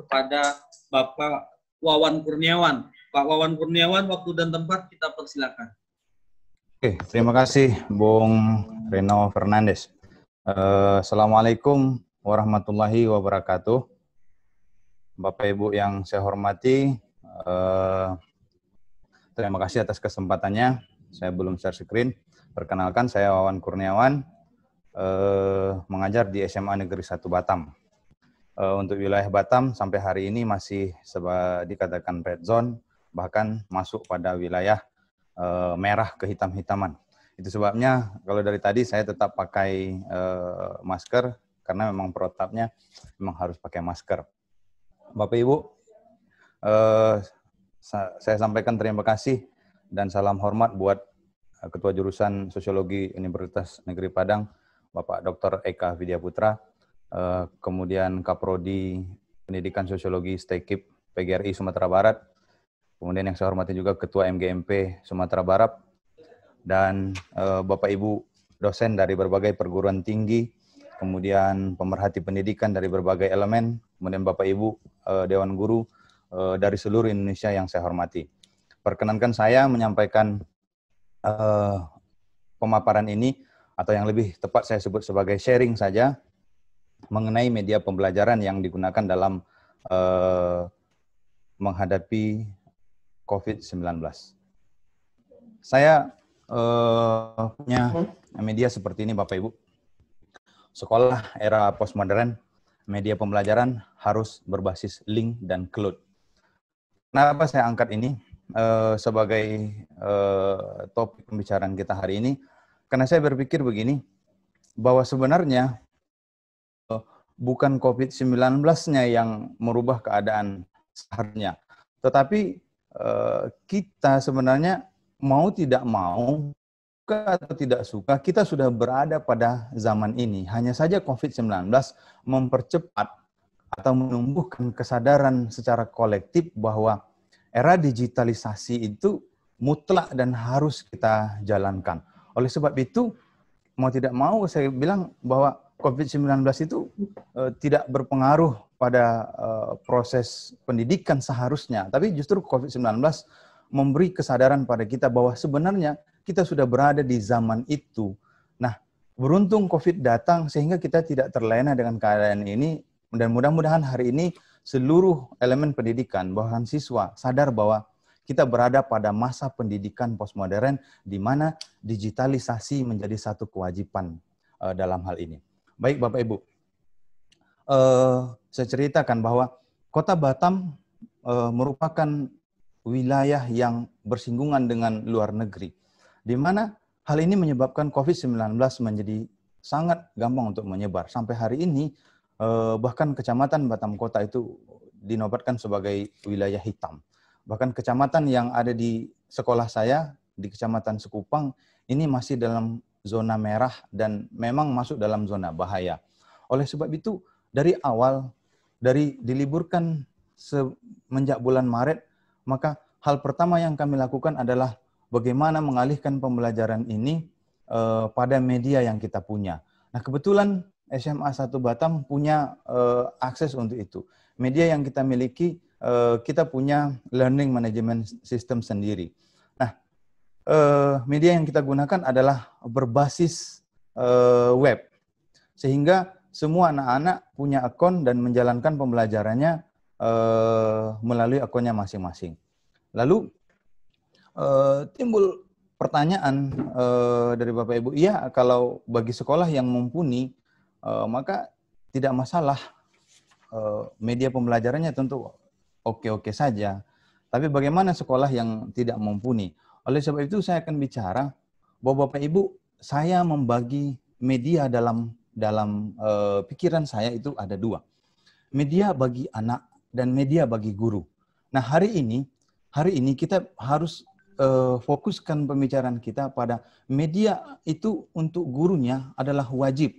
kepada Bapak Wawan Kurniawan. Pak Wawan Kurniawan, waktu dan tempat kita persilakan. Oke, terima kasih Bung Reno Fernandes. Uh, Assalamualaikum warahmatullahi wabarakatuh. Bapak Ibu yang saya hormati, uh, terima kasih atas kesempatannya. Saya belum share screen. Perkenalkan, saya Wawan Kurniawan, eh, mengajar di SMA Negeri 1 Batam. Eh, untuk wilayah Batam sampai hari ini masih seba, dikatakan red zone, bahkan masuk pada wilayah uh, merah kehitam-hitaman. Itu sebabnya kalau dari tadi saya tetap pakai uh, masker karena memang protapnya memang harus pakai masker. Bapak Ibu, uh, saya sampaikan terima kasih dan salam hormat buat Ketua Jurusan Sosiologi Universitas Negeri Padang, Bapak Dr. Eka Widya Putra Eh, kemudian Kaprodi Pendidikan Sosiologi Stekip PGRI Sumatera Barat, kemudian yang saya hormati juga Ketua MGMP Sumatera Barat, dan uh, Bapak Ibu dosen dari berbagai perguruan tinggi, kemudian pemerhati pendidikan dari berbagai elemen, kemudian Bapak Ibu uh, Dewan Guru uh, dari seluruh Indonesia yang saya hormati. Perkenankan saya menyampaikan uh, pemaparan ini atau yang lebih tepat saya sebut sebagai sharing saja mengenai media pembelajaran yang digunakan dalam uh, menghadapi COVID-19. Saya uh, punya media seperti ini Bapak Ibu. Sekolah era postmodern, media pembelajaran harus berbasis link dan cloud. Kenapa saya angkat ini uh, sebagai uh, topik pembicaraan kita hari ini? Karena saya berpikir begini, bahwa sebenarnya bukan COVID-19-nya yang merubah keadaan seharusnya. Tetapi eh, kita sebenarnya mau tidak mau, suka atau tidak suka, kita sudah berada pada zaman ini. Hanya saja COVID-19 mempercepat atau menumbuhkan kesadaran secara kolektif bahwa era digitalisasi itu mutlak dan harus kita jalankan. Oleh sebab itu, mau tidak mau saya bilang bahwa COVID-19 itu e, tidak berpengaruh pada e, proses pendidikan seharusnya, tapi justru COVID-19 memberi kesadaran pada kita bahwa sebenarnya kita sudah berada di zaman itu. Nah, beruntung COVID datang sehingga kita tidak terlena dengan keadaan ini dan mudah-mudahan hari ini seluruh elemen pendidikan, bahkan siswa sadar bahwa kita berada pada masa pendidikan postmodern di mana digitalisasi menjadi satu kewajiban eh, dalam hal ini. Baik Bapak Ibu, uh, saya ceritakan bahwa kota Batam uh, merupakan wilayah yang bersinggungan dengan luar negeri, di mana hal ini menyebabkan COVID-19 menjadi sangat gampang untuk menyebar. Sampai hari ini, uh, bahkan kecamatan Batam Kota itu dinobatkan sebagai wilayah hitam. Bahkan kecamatan yang ada di sekolah saya, di kecamatan Sekupang, ini masih dalam zona merah dan memang masuk dalam zona bahaya. Oleh sebab itu, dari awal, dari diliburkan semenjak bulan Maret, maka hal pertama yang kami lakukan adalah bagaimana mengalihkan pembelajaran ini uh, pada media yang kita punya. Nah, kebetulan SMA 1 Batam punya uh, akses untuk itu. Media yang kita miliki, uh, kita punya learning management system sendiri uh, media yang kita gunakan adalah berbasis uh, web. Sehingga semua anak-anak punya akun dan menjalankan pembelajarannya uh, melalui akunnya masing-masing. Lalu uh, timbul pertanyaan uh, dari Bapak Ibu, iya kalau bagi sekolah yang mumpuni uh, maka tidak masalah uh, media pembelajarannya tentu oke-oke saja. Tapi bagaimana sekolah yang tidak mumpuni? Oleh sebab itu saya akan bicara bahwa Bapak Ibu saya membagi media dalam dalam uh, pikiran saya itu ada dua. Media bagi anak dan media bagi guru. Nah, hari ini hari ini kita harus uh, fokuskan pembicaraan kita pada media itu untuk gurunya adalah wajib.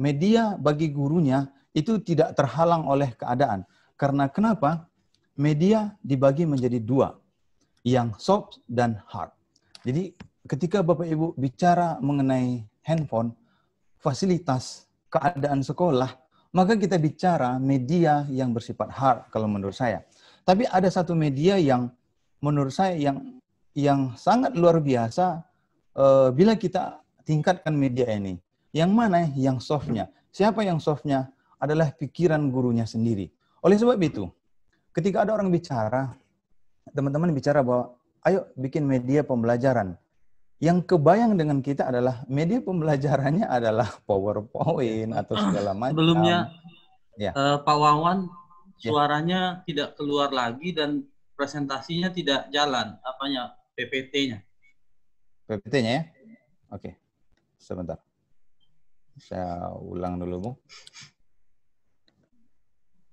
Media bagi gurunya itu tidak terhalang oleh keadaan. Karena kenapa? Media dibagi menjadi dua yang soft dan hard. Jadi ketika Bapak Ibu bicara mengenai handphone, fasilitas, keadaan sekolah, maka kita bicara media yang bersifat hard kalau menurut saya. Tapi ada satu media yang menurut saya yang yang sangat luar biasa uh, bila kita tingkatkan media ini. Yang mana yang softnya? Siapa yang softnya? Adalah pikiran gurunya sendiri. Oleh sebab itu, ketika ada orang bicara teman-teman bicara bahwa ayo bikin media pembelajaran. Yang kebayang dengan kita adalah media pembelajarannya adalah PowerPoint atau ah, segala macam. Sebelumnya ya. uh, Pak Wawan ya. suaranya ya. tidak keluar lagi dan presentasinya tidak jalan apanya PPT-nya. PPT-nya ya? Oke. Okay. Sebentar. Saya ulang dulu, Bu.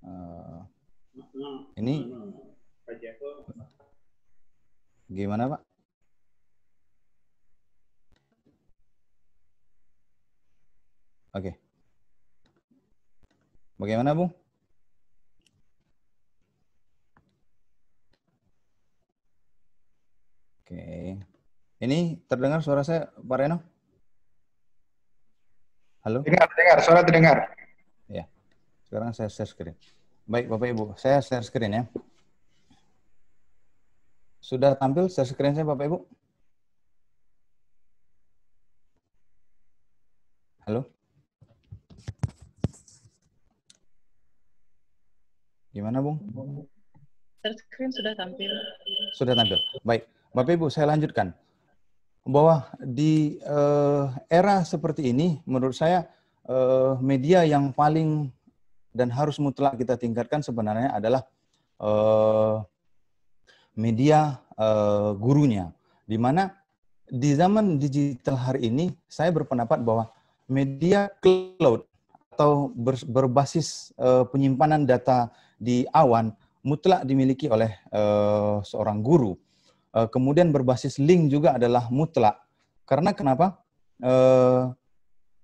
Uh, ini Bagaimana Gimana Pak? Oke. Bagaimana Bung? Oke. Ini terdengar suara saya Pak Reno? Halo? Dengar, dengar. Suara terdengar. Ya. Sekarang saya share screen. Baik Bapak Ibu, saya share screen ya. Sudah tampil share screen-nya Bapak Ibu? Halo? Gimana, Bung? Share screen sudah tampil. Sudah tampil. Baik. Bapak Ibu, saya lanjutkan. Bahwa di uh, era seperti ini, menurut saya uh, media yang paling dan harus mutlak kita tingkatkan sebenarnya adalah uh, media uh, gurunya. Di mana di zaman digital hari ini saya berpendapat bahwa media cloud atau ber, berbasis uh, penyimpanan data di awan mutlak dimiliki oleh uh, seorang guru. Uh, kemudian berbasis link juga adalah mutlak. Karena kenapa? Uh,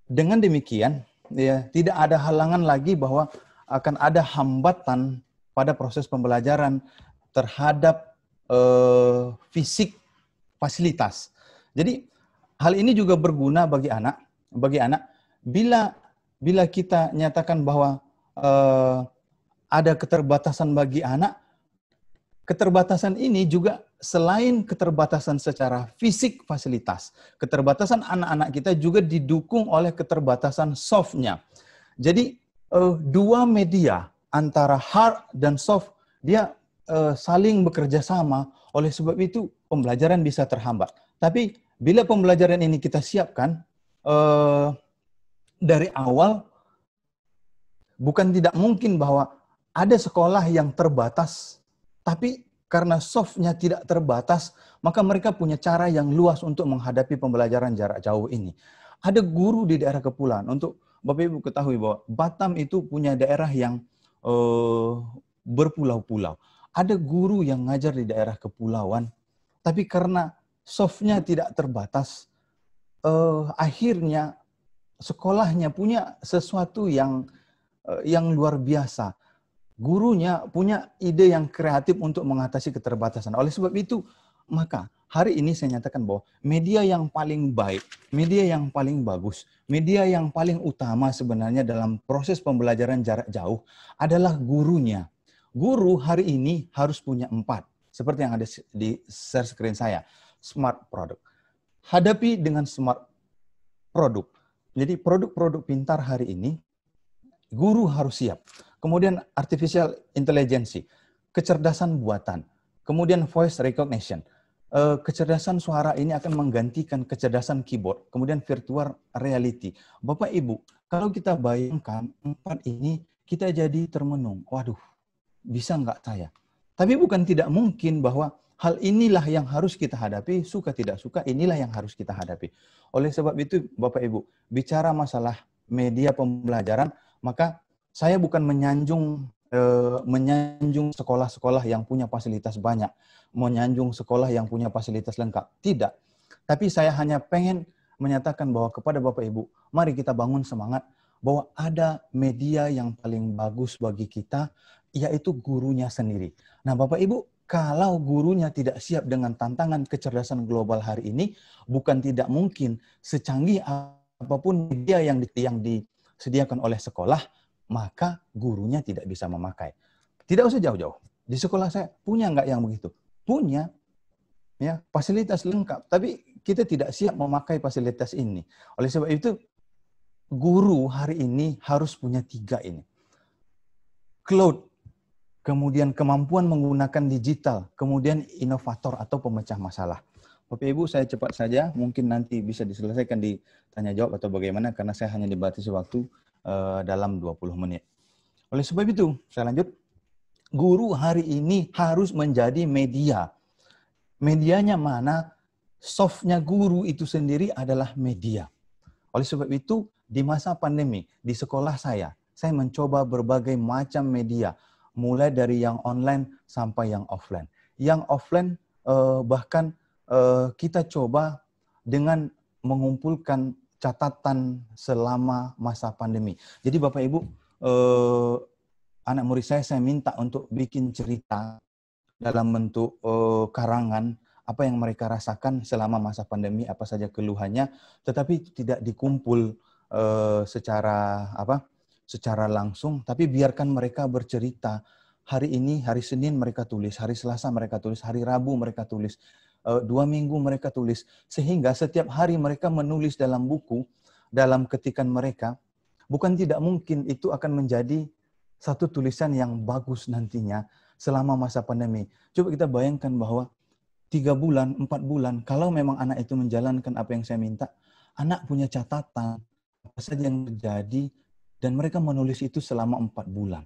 dengan demikian ya tidak ada halangan lagi bahwa akan ada hambatan pada proses pembelajaran terhadap uh, fisik fasilitas. Jadi hal ini juga berguna bagi anak, bagi anak bila bila kita nyatakan bahwa uh, ada keterbatasan bagi anak, keterbatasan ini juga selain keterbatasan secara fisik fasilitas, keterbatasan anak-anak kita juga didukung oleh keterbatasan softnya. Jadi uh, dua media antara hard dan soft dia uh, saling bekerja sama, oleh sebab itu pembelajaran bisa terhambat. Tapi bila pembelajaran ini kita siapkan uh, dari awal, bukan tidak mungkin bahwa ada sekolah yang terbatas, tapi karena softnya tidak terbatas, maka mereka punya cara yang luas untuk menghadapi pembelajaran jarak jauh ini. Ada guru di daerah kepulauan. Untuk Bapak Ibu ketahui bahwa Batam itu punya daerah yang uh, berpulau-pulau ada guru yang ngajar di daerah kepulauan, tapi karena softnya tidak terbatas, eh, akhirnya sekolahnya punya sesuatu yang eh, yang luar biasa. Gurunya punya ide yang kreatif untuk mengatasi keterbatasan. Oleh sebab itu, maka hari ini saya nyatakan bahwa media yang paling baik, media yang paling bagus, media yang paling utama sebenarnya dalam proses pembelajaran jarak jauh adalah gurunya Guru hari ini harus punya empat, seperti yang ada di share screen saya. Smart product. Hadapi dengan smart produk. Jadi produk-produk pintar hari ini, guru harus siap. Kemudian artificial intelligence, kecerdasan buatan. Kemudian voice recognition. Eh, kecerdasan suara ini akan menggantikan kecerdasan keyboard. Kemudian virtual reality. Bapak Ibu, kalau kita bayangkan empat ini, kita jadi termenung. Waduh, bisa nggak saya? Tapi bukan tidak mungkin bahwa hal inilah yang harus kita hadapi, suka tidak suka, inilah yang harus kita hadapi. Oleh sebab itu, Bapak Ibu, bicara masalah media pembelajaran, maka saya bukan menyanjung eh, menyanjung sekolah-sekolah yang punya fasilitas banyak, menyanjung sekolah yang punya fasilitas lengkap. Tidak. Tapi saya hanya pengen menyatakan bahwa kepada Bapak Ibu, mari kita bangun semangat bahwa ada media yang paling bagus bagi kita yaitu gurunya sendiri. Nah, Bapak Ibu, kalau gurunya tidak siap dengan tantangan kecerdasan global hari ini, bukan tidak mungkin secanggih apapun media yang, yang disediakan oleh sekolah, maka gurunya tidak bisa memakai. Tidak usah jauh-jauh. Di sekolah saya punya nggak yang begitu? Punya, ya fasilitas lengkap. Tapi kita tidak siap memakai fasilitas ini. Oleh sebab itu, guru hari ini harus punya tiga ini. Cloud kemudian kemampuan menggunakan digital, kemudian inovator atau pemecah masalah. Bapak Ibu, saya cepat saja, mungkin nanti bisa diselesaikan di tanya jawab atau bagaimana karena saya hanya dibatasi waktu uh, dalam 20 menit. Oleh sebab itu, saya lanjut. Guru hari ini harus menjadi media. Medianya mana? Softnya guru itu sendiri adalah media. Oleh sebab itu, di masa pandemi, di sekolah saya, saya mencoba berbagai macam media mulai dari yang online sampai yang offline. Yang offline eh, bahkan eh, kita coba dengan mengumpulkan catatan selama masa pandemi. Jadi Bapak Ibu, eh, anak murid saya saya minta untuk bikin cerita dalam bentuk eh, karangan apa yang mereka rasakan selama masa pandemi, apa saja keluhannya, tetapi tidak dikumpul eh, secara apa secara langsung, tapi biarkan mereka bercerita. Hari ini, hari Senin mereka tulis, hari Selasa mereka tulis, hari Rabu mereka tulis, eh, dua minggu mereka tulis, sehingga setiap hari mereka menulis dalam buku, dalam ketikan mereka, bukan tidak mungkin itu akan menjadi satu tulisan yang bagus nantinya selama masa pandemi. Coba kita bayangkan bahwa tiga bulan, empat bulan, kalau memang anak itu menjalankan apa yang saya minta, anak punya catatan apa saja yang terjadi, dan mereka menulis itu selama empat bulan.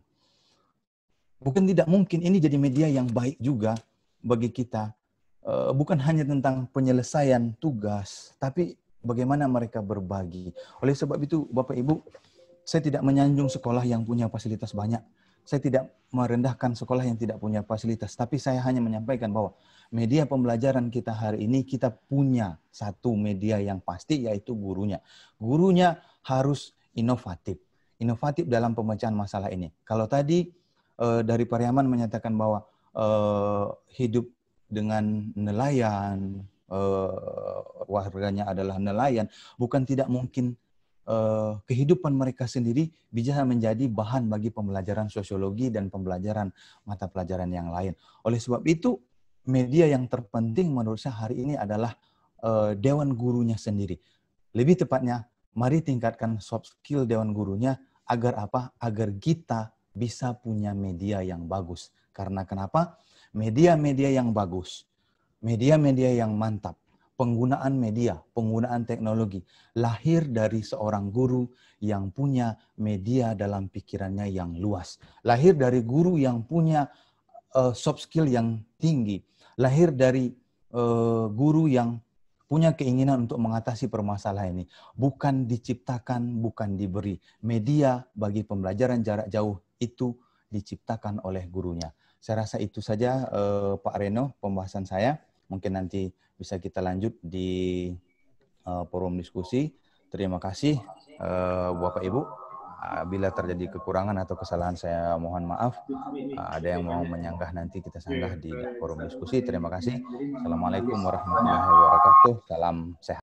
Bukan tidak mungkin ini jadi media yang baik juga bagi kita. Eh, bukan hanya tentang penyelesaian tugas, tapi bagaimana mereka berbagi. Oleh sebab itu, Bapak Ibu, saya tidak menyanjung sekolah yang punya fasilitas banyak. Saya tidak merendahkan sekolah yang tidak punya fasilitas, tapi saya hanya menyampaikan bahwa media pembelajaran kita hari ini kita punya satu media yang pasti yaitu gurunya. Gurunya harus inovatif inovatif dalam pemecahan masalah ini. Kalau tadi uh, dari Pariaman menyatakan bahwa uh, hidup dengan nelayan, uh, warganya adalah nelayan, bukan tidak mungkin uh, kehidupan mereka sendiri bisa menjadi bahan bagi pembelajaran sosiologi dan pembelajaran mata pelajaran yang lain. Oleh sebab itu, media yang terpenting menurut saya hari ini adalah uh, dewan gurunya sendiri. Lebih tepatnya, mari tingkatkan soft skill dewan gurunya Agar apa? Agar kita bisa punya media yang bagus. Karena kenapa? Media-media yang bagus, media-media yang mantap, penggunaan media, penggunaan teknologi lahir dari seorang guru yang punya media dalam pikirannya yang luas, lahir dari guru yang punya uh, soft skill yang tinggi, lahir dari uh, guru yang punya keinginan untuk mengatasi permasalahan ini. Bukan diciptakan, bukan diberi. Media bagi pembelajaran jarak jauh itu diciptakan oleh gurunya. Saya rasa itu saja eh, Pak Reno pembahasan saya. Mungkin nanti bisa kita lanjut di eh, forum diskusi. Terima kasih eh, Bapak Ibu. Ah, bila terjadi kekurangan atau kesalahan saya mohon maaf. Ah, ada yang mau menyanggah nanti kita sanggah di forum diskusi. Terima kasih. Assalamualaikum warahmatullahi wabarakatuh. Salam sehat.